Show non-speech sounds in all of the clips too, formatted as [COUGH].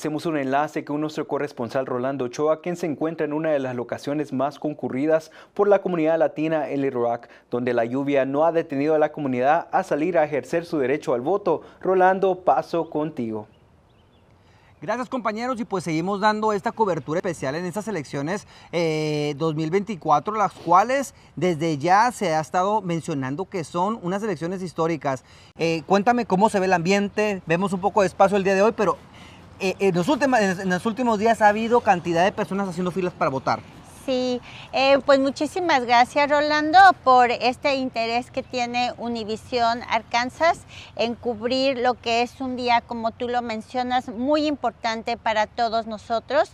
Hacemos un enlace con nuestro corresponsal Rolando Ochoa, quien se encuentra en una de las locaciones más concurridas por la comunidad latina en Iraq, donde la lluvia no ha detenido a la comunidad a salir a ejercer su derecho al voto. Rolando, paso contigo. Gracias compañeros y pues seguimos dando esta cobertura especial en estas elecciones 2024, eh, las cuales desde ya se ha estado mencionando que son unas elecciones históricas. Eh, cuéntame cómo se ve el ambiente, vemos un poco de espacio el día de hoy, pero eh, en, los últimos, días ha habido cantidad de personas haciendo filas para votar. Sí, eh, pues muchísimas gracias Rolando por este interés que tiene Univisión Arkansas en cubrir lo que es un día, como tú lo mencionas, muy importante para todos nosotros.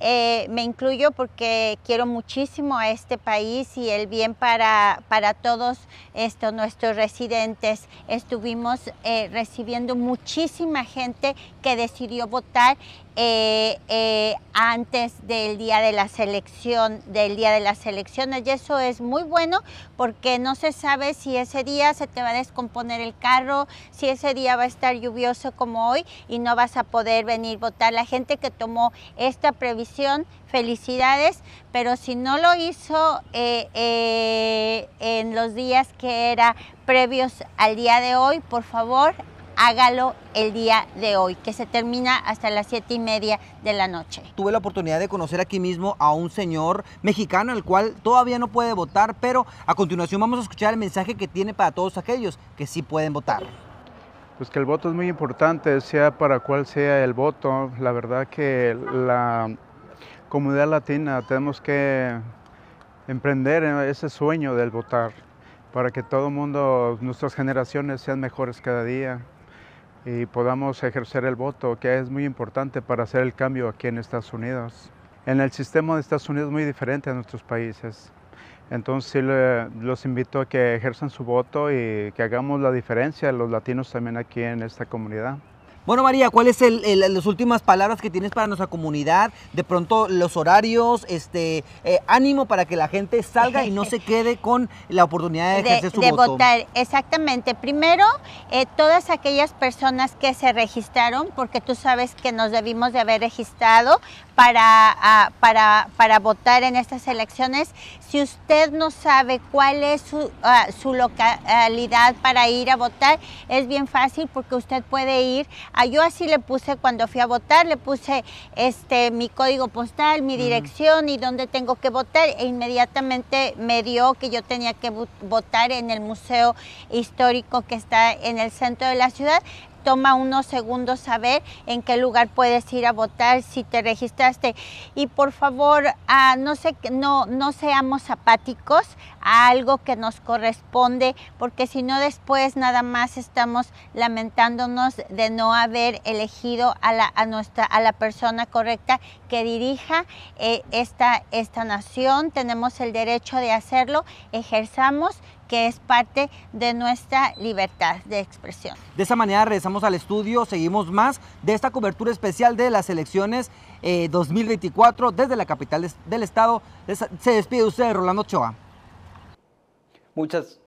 Eh, me incluyo porque quiero muchísimo a este país y el bien para, para todos estos nuestros residentes. Estuvimos eh, recibiendo muchísima gente que decidió votar eh, antes del día de la selección, del día de las elecciones. Y eso es muy bueno porque no se sabe si ese día se te va a descomponer el carro, si ese día va a estar lluvioso como hoy y no vas a poder venir votar. La gente que tomó esta previsión felicidades, pero si no lo hizo eh, eh, en los días que era previos al día de hoy, por favor, hágalo el día de hoy, que se termina hasta las siete y media de la noche. Tuve la oportunidad de conocer aquí mismo a un señor mexicano, el cual todavía no puede votar, pero a continuación vamos a escuchar el mensaje que tiene para todos aquellos que sí pueden votar. Pues que el voto es muy importante, sea para cual sea el voto. La verdad que la comunidad latina tenemos que emprender ese sueño del votar para que todo el mundo, nuestras generaciones sean mejores cada día y podamos ejercer el voto, que es muy importante para hacer el cambio aquí en Estados Unidos. En el sistema de Estados Unidos es muy diferente a nuestros países. Entonces los invito a que ejerzan su voto y que hagamos la diferencia los latinos también aquí en esta comunidad. Bueno, María, ¿cuáles son las últimas palabras que tienes para nuestra comunidad? De pronto, los horarios, este eh, ánimo para que la gente salga y no se [LAUGHS] quede con la oportunidad de, su de votar. Exactamente. Primero, eh, todas aquellas personas que se registraron, porque tú sabes que nos debimos de haber registrado para, ah, para, votar en estas elecciones. Si usted no sabe cuál es su, ah, su ah, localidad para ir a votar, es bien fácil porque usted puede ir a ah, yo así le puse cuando fui a votar, le puse este, mi código postal, mi dirección y dónde tengo que votar. E inmediatamente me dio que yo tenía que votar en el Museo Histórico que está en el centro de la ciudad toma unos segundos saber en qué lugar puedes ir a votar si te registraste. Y por favor, ah, no, no, no seamos apáticos a algo que nos corresponde, porque si no después nada más estamos lamentándonos de no haber elegido a la, a nuestra, a la persona correcta que dirija eh, esta, esta nación. Tenemos el derecho de hacerlo, ejerzamos que es parte de nuestra libertad de expresión. De esa manera regresamos al estudio, seguimos más de esta cobertura especial de las elecciones 2024 eh, desde la capital del estado. Se despide usted, Rolando Choa. Muchas